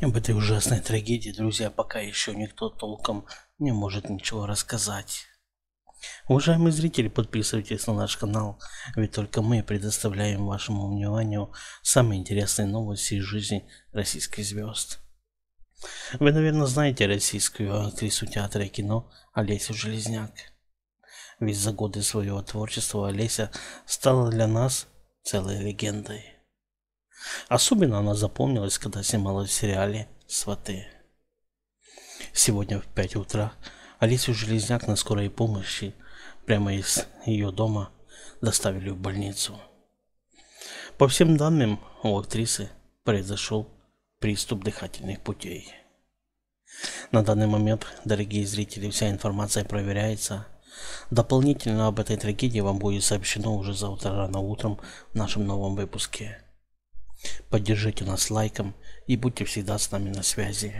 Об этой ужасной трагедии, друзья, пока еще никто толком не может ничего рассказать. Уважаемые зрители, подписывайтесь на наш канал, ведь только мы предоставляем вашему вниманию самые интересные новости из жизни российских звезд. Вы, наверное, знаете российскую актрису театра и кино Олесю Железняк. Ведь за годы своего творчества Олеся стала для нас целой легендой. Особенно она запомнилась, когда снималась в сериале «Сваты». Сегодня в 5 утра Алисию Железняк на скорой помощи прямо из ее дома доставили в больницу. По всем данным, у актрисы произошел приступ дыхательных путей. На данный момент, дорогие зрители, вся информация проверяется. Дополнительно об этой трагедии вам будет сообщено уже завтра рано утром в нашем новом выпуске поддержите нас лайком и будьте всегда с нами на связи.